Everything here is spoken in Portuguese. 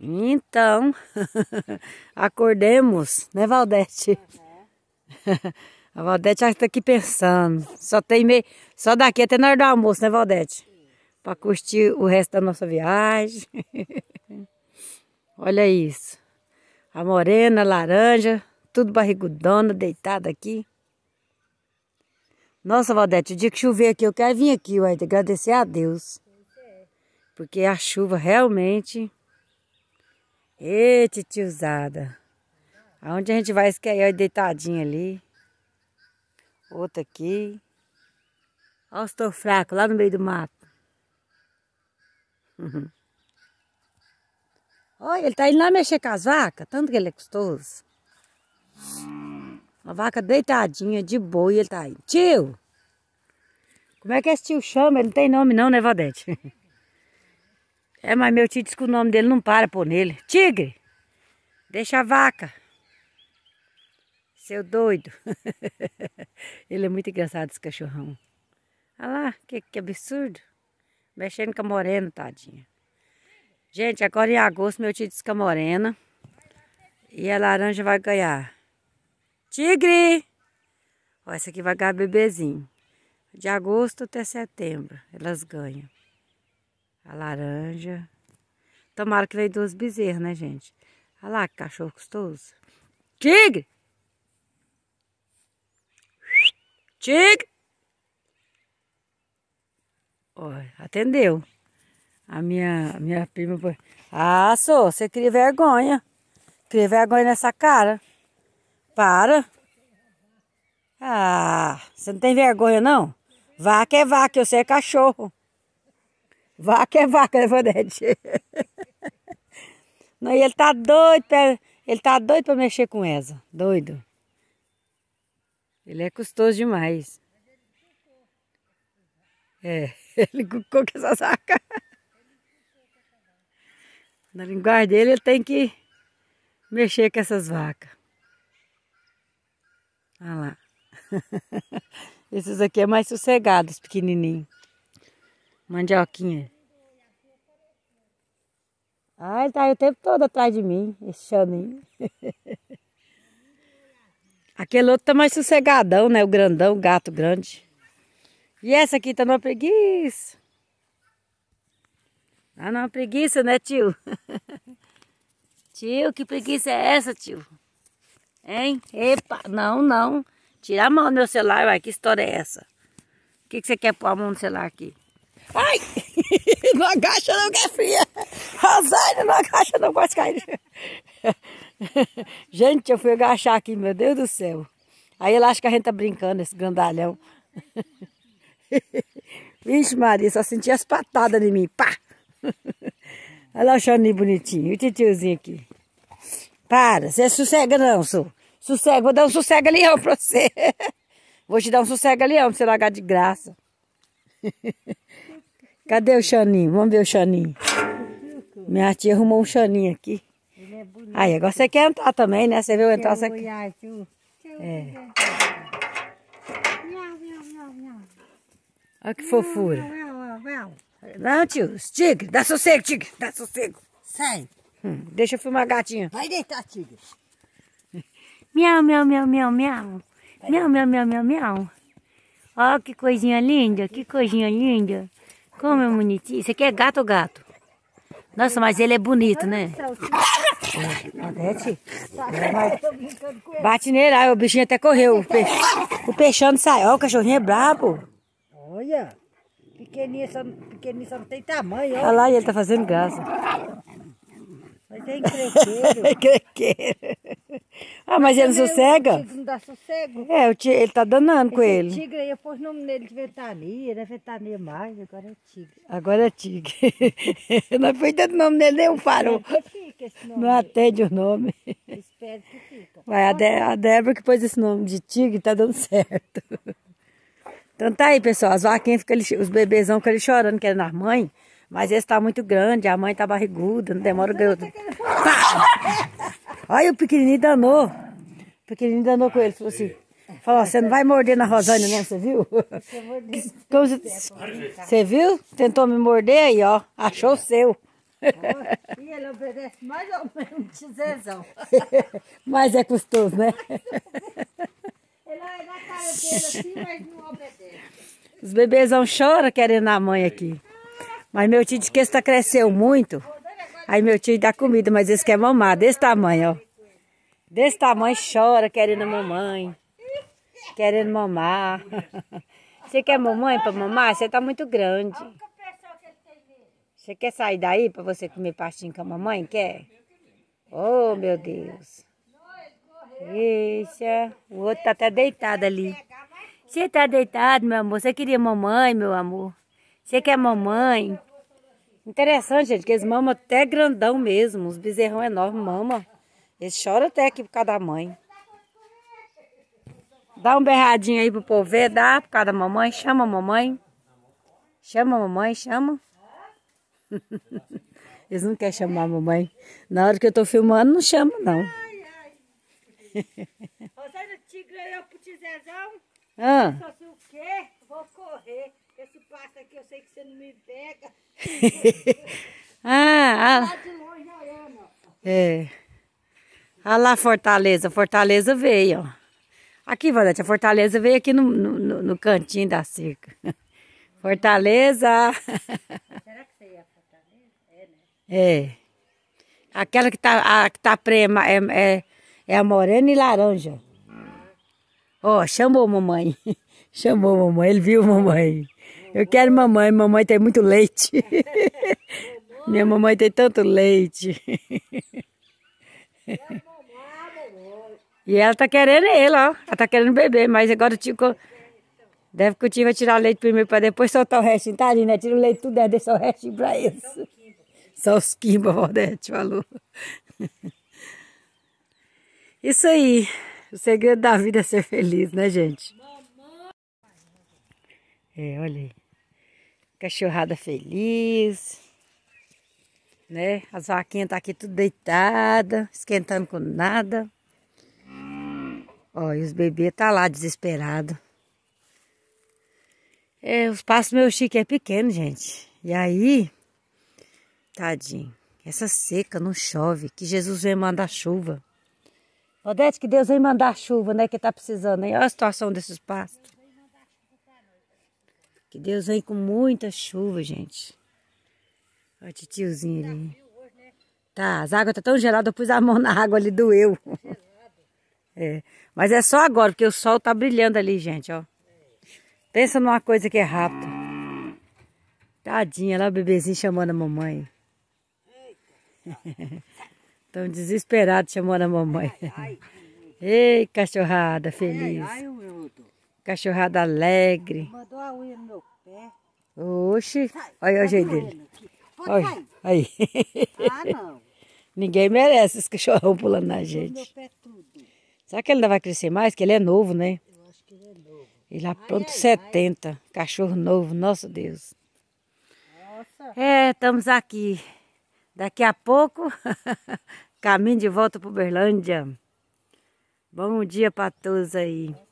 Então, acordemos, né, Valdete? Uhum. A Valdete está aqui pensando. Só tem meio, só daqui até na hora do almoço, né, Valdete? Para curtir o resto da nossa viagem. Olha isso. A morena, a laranja, tudo barrigudona, deitada aqui. Nossa, Valdete, o dia que chover aqui, eu quero vir aqui, ué, agradecer a Deus. É. Porque a chuva realmente Ei, tiozada, Aonde a gente vai, esquecer que aí, é deitadinho ali. Outro aqui. Olha os tor fracos lá no meio do mato. Olha, ele tá indo lá mexer com as vacas, tanto que ele é gostoso. Uma vaca deitadinha, de boa, e ele tá aí. Tio! Como é que esse tio chama? Ele não tem nome não, né, Vadete? É, mas meu tio disse que o nome dele não para por nele. Tigre, deixa a vaca. Seu doido. Ele é muito engraçado, esse cachorrão. Olha lá, que, que absurdo. Mexendo com a morena, tadinha. Gente, agora em agosto meu tio disse que a morena. E a laranja vai ganhar. Tigre! Ó, essa aqui vai ganhar bebezinho. De agosto até setembro elas ganham a laranja. Tomara que veio duas bezerras, né, gente? Olha lá que cachorro gostoso. Tigre! Tigre! Olha, atendeu. A minha, a minha prima foi... Ah, sou, você cria vergonha. Cria vergonha nessa cara. Para. Ah, você não tem vergonha, não? Vaca é vaca, eu sei é cachorro. Vaca é vaca, né, Vanete? Não, e ele tá doido pra, ele tá doido pra mexer com essa. Doido. Ele é custoso demais. É, ele cucou com essa saca. Na linguagem dele, ele tem que mexer com essas vacas. Olha lá. Esses aqui é mais sossegado, os pequenininhos. Mandioquinha. Ah, ele tá aí o tempo todo atrás de mim, esse chaninho. Aquele outro tá mais sossegadão, né? O grandão, o gato grande. E essa aqui tá numa preguiça. Tá numa preguiça, né, tio? tio, que preguiça é essa, tio? Hein? Epa, não, não. Tira a mão do meu celular, uai. Que história é essa? O que, que você quer pôr a mão no celular aqui? Ai! Não agacha não que é fria. Rosário, não agacha não, quase cair. Gente, eu fui agachar aqui, meu Deus do céu. Aí ela acha que a gente tá brincando, esse grandalhão. Vixe Maria, só senti as patadas em mim. Pá! Olha lá o Xani bonitinho. E o titiozinho aqui. Para, você é sossega não, senhor. Sossega, vou dar um sossega leão pra você. Vou te dar um sossega leão pra você largar de graça. Cadê o Xaninho? Vamos ver o Xaninho. Minha tia arrumou um Xaninho aqui. Ele é bonito. Aí, agora você quer entrar também, né? Você viu entrar, você aqui? É. Olha que fofura. Não, tio. Tigre, dá sossego, tigre. Dá sossego. Sai. Hum, deixa eu filmar a gatinha. Vai deitar, tigre. Miau, miau, miau, miau, miau. Miau, miau, miau, miau, miau. Olha que coisinha linda, que coisinha linda. Como é bonitinho. Isso aqui é gato gato. Nossa, mas ele é bonito, né? bate nele, aí o bichinho até correu. O, peixe, o peixão não sai. o cachorrinho é brabo. Olha, pequenininho só, pequenininho só não tem tamanho. Olha lá, ele tá fazendo graça. Mas tem é crequeiro. É crequeiro. Ah, mas, mas ele não é sossega? dá sossego. É, tigre, ele tá danando com ele. tigre eu pôs o nome nele de Ventania, não é Ventania mais, agora é tigre. Agora é tigre. não foi tanto nome nele, nem um farol. Não atende o nome. Eu espero que fica. Vai, a, de a Débora que pôs esse nome de tigre tá dando certo. Então tá aí, pessoal. As vaquinhas ficam ali, os bebezão ficam ali chorando, querendo as mãe. Mas esse tá muito grande, a mãe tá barriguda, não demora o tá Olha o pequenininho danou. Porque ele ainda andou com ele, ah, falou assim. Falou, você não vai morder na Rosânia, não, você viu? Você viu? Tentou me morder aí, ó. Achou o seu. E ele obedece mais ou menos um tesão. mas é custoso, né? Ele olha na cara dele assim, mas não obedece. Os bebezão choram querendo a mãe aqui. Mas meu tio diz que esse tá cresceu muito. Aí meu tio dá comida, mas esse quer é mamar desse tamanho, ó. Desse tamanho chora querendo mamãe. Querendo mamar. Você quer mamãe para mamar? Você tá muito grande. Você quer sair daí para você comer pastinha com a mamãe? Quer? Oh, meu Deus. Deixa. O outro tá até deitado ali. Você tá deitado, meu amor. Você queria mamãe, meu amor. Você quer mamãe? Interessante, gente, que eles mamam até grandão mesmo. Os bezerrão enormes mamam. Eles choram até aqui por causa da mãe. Dá um berradinho aí pro povo ver, dá por causa da mamãe. Chama a mamãe. Chama a mamãe, chama. Eles não querem chamar a mamãe. Na hora que eu tô filmando, não chama, não. Ai, ai. Rosana, tigre, eu pro tizezão. Ah. Só se o quê? Vou correr. Esse passo aqui, eu sei que você não me pega. ah, ah. Lá ah. de longe eu amo. É. Olha lá a fortaleza, a fortaleza veio, ó. Aqui, Valete, a fortaleza veio aqui no, no, no cantinho da cerca. Fortaleza! Será que você é a fortaleza? É, né? É. Aquela que tá, a, que tá prema é, é, é a morena e laranja. Ó, oh, chamou mamãe. Chamou mamãe, ele viu mamãe. Eu quero mamãe, mamãe tem muito leite. Minha mamãe tem tanto leite. E ela tá querendo ele, ó. Ela tá querendo beber, mas agora o tio... Deve que o tio vai tirar leite primeiro para depois soltar o restinho. Tá ali, né? Tira o leite tudo, é, deixa o restinho para eles. Só os quimba, Valdete falou. Isso aí. O segredo da vida é ser feliz, né, gente? É, olha aí. Cachorrada feliz. Né? As vaquinhas tá aqui tudo deitada, esquentando com nada. Ó, e os bebês tá lá desesperado. É, os pastos meu chique é pequeno, gente. E aí, tadinho, essa seca não chove, que Jesus vem mandar chuva. Odete, que Deus vem mandar chuva, né, que tá precisando, hein? Olha a situação desses pastos. Que Deus vem com muita chuva, gente. Olha o tiozinho ali. Tá, as águas tá tão geladas, eu pus a mão na água ali, doeu. É. Mas é só agora, porque o sol tá brilhando ali, gente, ó. Pensa numa coisa que é rápida. Tadinha, lá o bebezinho chamando a mamãe. Estão desesperados chamando a mamãe. Ei, cachorrada feliz. Cachorrada alegre. Mandou a unha no meu pé. Oxi, olha o jeito dele. Olha, aí. Ah, não. Ninguém merece esse cachorrão pulando na gente. Meu pé tudo. Será que ele ainda vai crescer mais? Que ele é novo, né? Eu acho que ele é novo. Ele é pronto 70. Ai. Cachorro novo, nosso Deus. Nossa. É, estamos aqui. Daqui a pouco, caminho de volta para Uberlândia. Bom dia para todos aí.